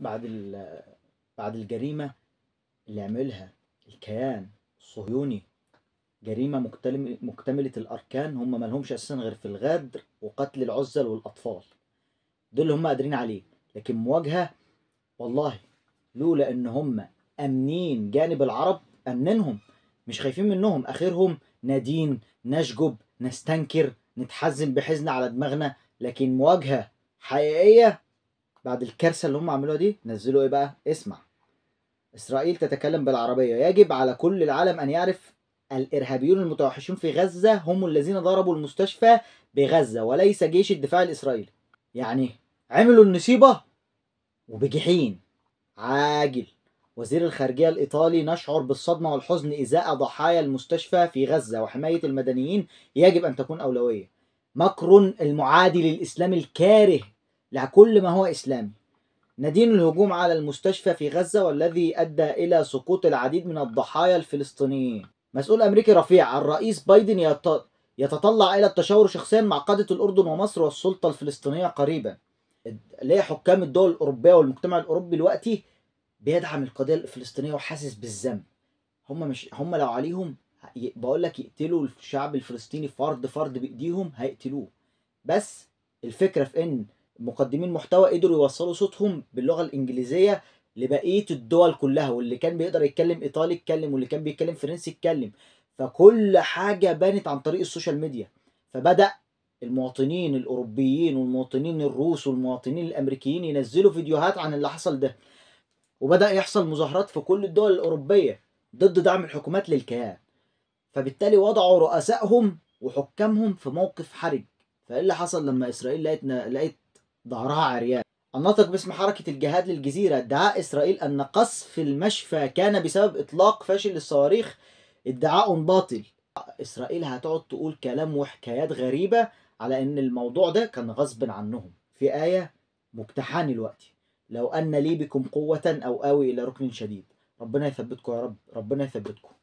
بعد بعد الجريمة اللي عملها الكيان الصهيوني جريمة مكتملة الأركان هم لهمش أساسا غير في الغدر وقتل العزل والأطفال دول اللي هم قادرين عليه لكن مواجهة والله لولا إن هم أمنين جانب العرب أمنينهم مش خايفين منهم آخرهم نادين نشجب نستنكر نتحزن بحزن على دماغنا لكن مواجهة حقيقية بعد الكارثه اللي هم عملوها دي نزلوا ايه بقى اسمع اسرائيل تتكلم بالعربيه يجب على كل العالم ان يعرف الارهابيون المتوحشون في غزه هم الذين ضربوا المستشفى بغزه وليس جيش الدفاع الاسرائيلي يعني عملوا النصيبه وبجحين عاجل وزير الخارجية الإيطالي نشعر بالصدمة والحزن إزاء ضحايا المستشفى في غزة وحماية المدنيين يجب أن تكون أولوية مكر المعادي للإسلام الكاره لكل ما هو إسلامي ندين الهجوم على المستشفى في غزة والذي أدى إلى سقوط العديد من الضحايا الفلسطينيين مسؤول أمريكي رفيع الرئيس بايدن يتطلع إلى التشاور شخصيا مع قادة الأردن ومصر والسلطة الفلسطينية قريبا ليه حكام الدول الأوروبية والمجتمع الأوروبي دلوقتي بيدعم القضية الفلسطينية وحاسس بالذنب هم مش هم لو عليهم بقول لك يقتلوا الشعب الفلسطيني فرد فرد بايديهم هيقتلوه بس الفكره في ان مقدمين محتوى قدروا يوصلوا صوتهم باللغه الانجليزيه لبقيه الدول كلها واللي كان بيقدر يتكلم ايطالي اتكلم واللي كان بيتكلم فرنسي اتكلم فكل حاجه بانت عن طريق السوشيال ميديا فبدا المواطنين الاوروبيين والمواطنين الروس والمواطنين الامريكيين ينزلوا فيديوهات عن اللي حصل ده وبدا يحصل مظاهرات في كل الدول الاوروبيه ضد دعم الحكومات للكيان فبالتالي وضعوا رؤسائهم وحكامهم في موقف حرج فايه اللي حصل لما اسرائيل لقت لقت ظهرها عريان الناطق باسم حركة الجهاد للجزيرة ادعى إسرائيل أن قصف المشفى كان بسبب إطلاق فاشل للصواريخ ادعاء باطل إسرائيل هتقعد تقول كلام وحكايات غريبة على أن الموضوع ده كان غصب عنهم في آية مجتحان الوقت لو أن لي بكم قوة أو آوي إلى ركن شديد ربنا يثبتكم يا رب ربنا يثبتكم